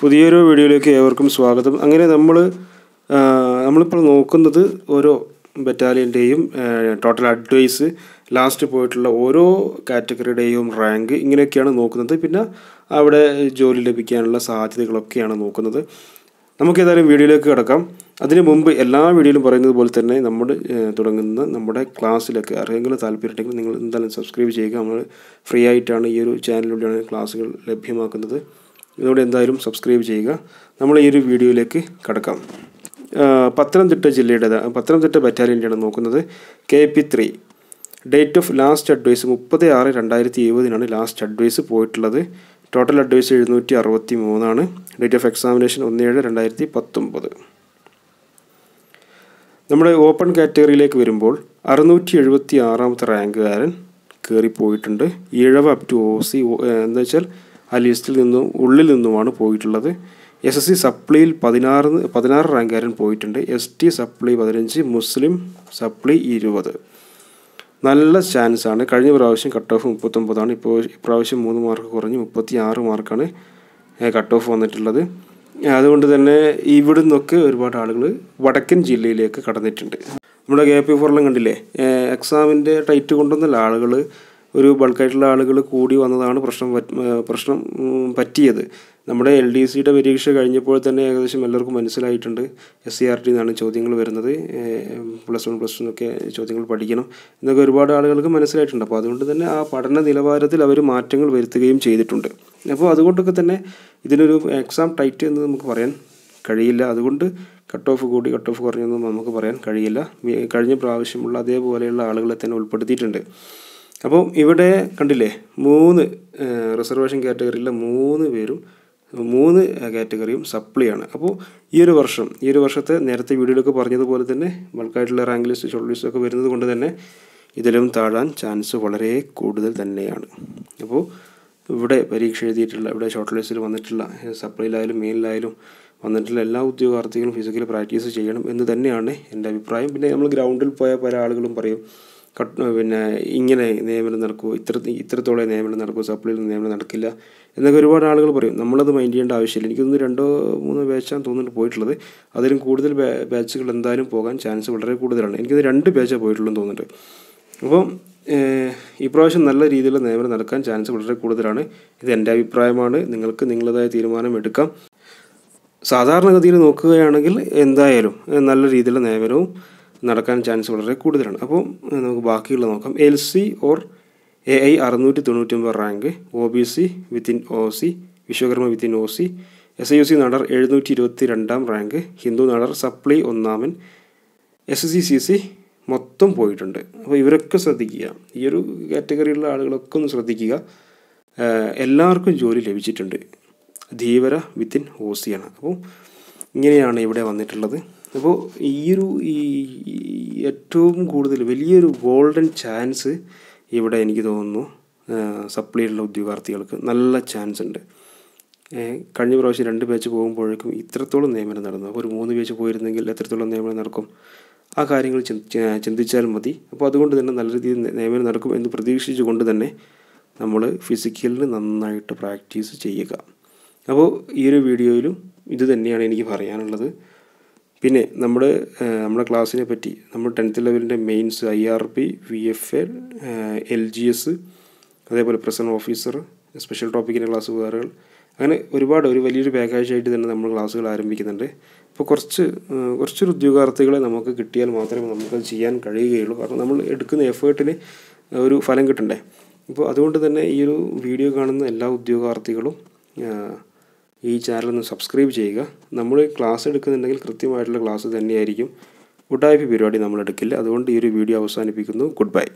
പുതിയൊരു വീഡിയോയിലേക്ക് ഏവർക്കും സ്വാഗതം അങ്ങനെ നമ്മൾ നമ്മളിപ്പോൾ നോക്കുന്നത് ഓരോ ബറ്റാലിയൻ്റെയും ടോട്ടൽ അഡ്വൈസ് ലാസ്റ്റ് പോയിട്ടുള്ള ഓരോ കാറ്റഗറിയുടെയും റാങ്ക് ഇങ്ങനെയൊക്കെയാണ് നോക്കുന്നത് പിന്നെ അവിടെ ജോലി ലഭിക്കാനുള്ള സാധ്യതകളൊക്കെയാണ് നോക്കുന്നത് നമുക്ക് ഏതായാലും വീഡിയോയിലേക്ക് കിടക്കാം അതിനു മുമ്പ് എല്ലാ വീഡിയോയിലും പറയുന്നത് പോലെ തന്നെ നമ്മൾ തുടങ്ങുന്ന നമ്മുടെ ക്ലാസ്സിലൊക്കെ ആർക്കെങ്കിലും താല്പര്യമുണ്ടെങ്കിൽ നിങ്ങൾ എന്തായാലും സബ്സ്ക്രൈബ് ചെയ്യുക നമ്മൾ ഫ്രീ ആയിട്ടാണ് ഈ ഒരു ചാനലിലൂടെയാണ് ക്ലാസ്സുകൾ ലഭ്യമാക്കുന്നത് ഇതോടെ എന്തായാലും സബ്സ്ക്രൈബ് ചെയ്യുക നമ്മൾ ഈ ഒരു വീഡിയോയിലേക്ക് കടക്കാം പത്തനംതിട്ട ജില്ലയുടേത് പത്തനംതിട്ട ബറ്റാലിയൻ്റെയാണ് നോക്കുന്നത് K P three date of last advice മുപ്പത് ആറ് രണ്ടായിരത്തി ഇരുപതിനാണ് ലാസ്റ്റ് അഡ്വൈസ് പോയിട്ടുള്ളത് ടോട്ടൽ അഡ്വൈസ് എഴുന്നൂറ്റി അറുപത്തി മൂന്നാണ് ഡേറ്റ് ഓഫ് എക്സാമിനേഷൻ ഒന്ന് ഏഴ് രണ്ടായിരത്തി പത്തൊമ്പത് നമ്മുടെ ഓപ്പൺ കാറ്റഗറിയിലേക്ക് വരുമ്പോൾ അറുന്നൂറ്റി എഴുപത്തി ആറാമത്തെ റാങ്ക്കാരൻ കയറിപ്പോയിട്ടുണ്ട് Ezhava up to O C എന്താ വെച്ചാൽ ആ ലിസ്റ്റിൽ നിന്നും ഉള്ളിൽ നിന്നുമാണ് പോയിട്ടുള്ളത് എസ് എസ് സി സപ്ലൈയിൽ പതിനാറ് പതിനാറ് റാങ്കുകാരൻ പോയിട്ടുണ്ട് എസ് ടി സപ്ലൈ പതിനഞ്ച് മുസ്ലിം സപ്ലൈ ഇരുപത് നല്ല ചാൻസ് ആണ് കഴിഞ്ഞ പ്രാവശ്യം കട്ട് ഓഫ് മുപ്പത്തൊമ്പതാണ് ഇപ്പോൾ ഇപ്രാവശ്യം മൂന്ന് മാർക്ക് കുറഞ്ഞ് മുപ്പത്തി ആറ് മാർക്കാണ് കട്ട് ഓഫ് വന്നിട്ടുള്ളത് അതുകൊണ്ട് തന്നെ ഇവിടെ നിന്നൊക്കെ ഒരുപാട് ആളുകൾ വടക്കൻ ജില്ലയിലേക്ക് കടന്നിട്ടുണ്ട് നമ്മുടെ കെ പി ഫോറിലും കണ്ടില്ലേ എക്സാമിൻ്റെ ടൈറ്റ് കൊണ്ടൊന്നല്ല ആളുകൾ ഒരു ബൾക്കായിട്ടുള്ള ആളുകൾ കൂടി വന്നതാണ് പ്രശ്നം പ്രശ്നം പറ്റിയത് നമ്മുടെ എൽ ഡി സിയുടെ പരീക്ഷ കഴിഞ്ഞപ്പോൾ തന്നെ ഏകദേശം എല്ലാവർക്കും മനസ്സിലായിട്ടുണ്ട് എസ് സി ആർ ടി എന്നാണ് ചോദ്യങ്ങൾ വരുന്നത് പ്ലസ് വൺ പ്ലസ് ടു എന്നൊക്കെ ചോദ്യങ്ങൾ പഠിക്കണം എന്നൊക്കെ ഒരുപാട് ആളുകൾക്ക് മനസ്സിലായിട്ടുണ്ട് അപ്പോൾ അതുകൊണ്ട് തന്നെ ആ പഠന നിലവാരത്തിൽ അവർ മാറ്റങ്ങൾ വരുത്തുകയും ചെയ്തിട്ടുണ്ട് അപ്പോൾ അതുകൊണ്ടൊക്കെ തന്നെ ഇതിനൊരു എക്സാം ടൈറ്റ് എന്ന് നമുക്ക് പറയാൻ കഴിയില്ല അതുകൊണ്ട് കട്ട് ഓഫ് കൂടി കട്ട് ഓഫ് കുറഞ്ഞൊന്നും നമുക്ക് പറയാൻ കഴിയില്ല കഴിഞ്ഞ പ്രാവശ്യമുള്ള അതേപോലെയുള്ള ആളുകളെ തന്നെ ഉൾപ്പെടുത്തിയിട്ടുണ്ട് അപ്പോൾ ഇവിടെ കണ്ടില്ലേ മൂന്ന് റിസർവേഷൻ കാറ്റഗറിയിലെ മൂന്ന് പേരും മൂന്ന് കാറ്റഗറിയും സപ്ലിയാണ് അപ്പോൾ ഈ ഒരു വർഷം ഈ ഒരു വർഷത്തെ നേരത്തെ വീഡിയോയിലൊക്കെ പറഞ്ഞതുപോലെ തന്നെ ബൾക്കായിട്ടുള്ള റാങ്ക് ലിസ്റ്റ് ഷോർട്ട് ലിസ്റ്റ് ഒക്കെ വരുന്നത് കൊണ്ട് തന്നെ ഇതിലും താഴാൻ ചാൻസ് വളരെ കൂടുതൽ തന്നെയാണ് അപ്പോൾ ഇവിടെ പരീക്ഷ എഴുതിയിട്ടുള്ള ഇവിടെ ഷോർട്ട് ലിസ്റ്റിൽ വന്നിട്ടുള്ള സപ്ലൈയിലായാലും മെയിനിലായാലും വന്നിട്ടുള്ള എല്ലാ ഉദ്യോഗാർത്ഥികളും ഫിസിക്കൽ പ്രാക്ടീസ് ചെയ്യണം എന്ന് തന്നെയാണ് എൻ്റെ അഭിപ്രായം പിന്നെ നമ്മൾ ഗ്രൗണ്ടിൽ പോയ പല ആളുകളും പറയും പിന്നെ ഇങ്ങനെ നിയമനം നടക്കൂ ഇത്ര ഇത്രത്തോളം നിയമനം നടക്കൂ സപ്ലൈയിൽ നിയമനം നടക്കില്ല എന്നൊക്കെ ഒരുപാട് ആളുകൾ പറയും നമ്മളത് മൈൻഡ് ചെയ്യേണ്ട ആവശ്യമില്ല എനിക്കൊന്ന് രണ്ടോ മൂന്നോ ബാച്ചാണ് തോന്നിട്ട് പോയിട്ടുള്ളത് അതിലും കൂടുതൽ ബാച്ചുകൾ എന്തായാലും പോകാൻ ചാൻസ് വളരെ കൂടുതലാണ് എനിക്കത് രണ്ട് ബാച്ചാണ് പോയിട്ടുള്ളൂ തോന്നുന്നുണ്ട് അപ്പോൾ ഇപ്രാവശ്യം നല്ല രീതിയിലുള്ള നിയമനം നടക്കാൻ ചാൻസ് വളരെ കൂടുതലാണ് ഇത് എൻ്റെ അഭിപ്രായമാണ് നിങ്ങൾക്ക് നിങ്ങളതായ തീരുമാനം എടുക്കാം സാധാരണഗതിയിൽ നോക്കുകയാണെങ്കിൽ എന്തായാലും നല്ല രീതിയിലുള്ള നിയമനവും നടക്കാൻ ചാൻസ് വളരെ കൂടുതലാണ് അപ്പോൾ നമുക്ക് ബാക്കിയുള്ള നോക്കാം L C or A I അറുന്നൂറ്റി തൊണ്ണൂറ്റൊമ്പത് rank O B C within O C Vishwakarma within O C S I U C Nadar എഴുന്നൂറ്റി ഇരുപത്തി രണ്ടാം റാങ്ക് ഹിന്ദു നടർ സപ്ലി ഒന്നാമൻ എസ് സി സി സി മൊത്തം പോയിട്ടുണ്ട് അപ്പോൾ ഇവരൊക്കെ ശ്രദ്ധിക്കുക ഈ ഒരു കാറ്റഗറിയിലുള്ള ആളുകളൊക്കെ ഒന്ന് ശ്രദ്ധിക്കുക എല്ലാവർക്കും ജോലി ലഭിച്ചിട്ടുണ്ട് ധീവര വിത്തിൻ ഓസിയാണ് അപ്പോൾ ഇങ്ങനെയാണ് ഇവിടെ വന്നിട്ടുള്ളത് അപ്പോൾ ഈയൊരു ഈ ഏറ്റവും കൂടുതൽ വലിയൊരു ഗോൾഡൻ ചാൻസ് ഇവിടെ എനിക്ക് തോന്നുന്നു സപ്ലിയുള്ള ഉദ്യോഗാർത്ഥികൾക്ക് നല്ല ചാൻസ് ഉണ്ട് കഴിഞ്ഞ പ്രാവശ്യം രണ്ട് ബാച്ച് പോകുമ്പോഴേക്കും ഇത്രത്തോളം നിയമനം നടന്നു അപ്പോൾ ഒരു മൂന്ന് ബാച്ച് പോയിരുന്നെങ്കിൽ എത്രത്തോളം നിയമനം നടക്കും ആ കാര്യങ്ങൾ ചിന്തിച്ചാൽ മതി അപ്പോൾ അതുകൊണ്ട് തന്നെ നല്ല രീതിയിൽ നിയമനം നടക്കും എന്ന് പ്രതീക്ഷിച്ചുകൊണ്ട് തന്നെ നമ്മൾ ഫിസിക്കലിന് നന്നായിട്ട് പ്രാക്ടീസ് ചെയ്യുക അപ്പോൾ ഈ ഒരു വീഡിയോയിലും ഇത് തന്നെയാണ് എനിക്ക് പറയാനുള്ളത് പിന്നെ നമ്മൾ നമ്മുടെ ക്ലാസ്സിനെ പറ്റി നമ്മൾ ടെൻത്ത് ലെവലിൻ്റെ mains I R P V F L L G S അതേപോലെ പ്രസൻറ്റ് ഓഫീസർ സ്പെഷ്യൽ ടോപ്പിക്കിൻ്റെ ക്ലാസ് വേറുകൾ അങ്ങനെ ഒരുപാട് ഒരു വലിയൊരു ആയിട്ട് തന്നെ നമ്മൾ ക്ലാസ്സുകൾ ആരംഭിക്കുന്നുണ്ട് ഇപ്പോൾ കുറച്ച് കുറച്ചൊരു ഉദ്യോഗാർത്ഥികളെ നമുക്ക് കിട്ടിയാൽ മാത്രമേ നമുക്കത് ചെയ്യാൻ കഴിയുകയുള്ളൂ കാരണം നമ്മൾ എടുക്കുന്ന എഫേർട്ടിന് ഒരു ഫലം കിട്ടണ്ടേ അപ്പോൾ അതുകൊണ്ട് തന്നെ ഈ ഒരു വീഡിയോ കാണുന്ന എല്ലാ ഉദ്യോഗാർത്ഥികളും ഈ ചാനലൊന്ന് സബ്സ്ക്രൈബ് ചെയ്യുക നമ്മൾ ക്ലാസ് എടുക്കുന്നുണ്ടെങ്കിൽ കൃത്യമായിട്ടുള്ള ക്ലാസ് തന്നെയായിരിക്കും ഉടായ്പ പരിപാടി നമ്മൾ എടുക്കില്ല അതുകൊണ്ട് ഈ ഒരു വീഡിയോ അവസാനിപ്പിക്കുന്നു ഗുഡ് ബൈ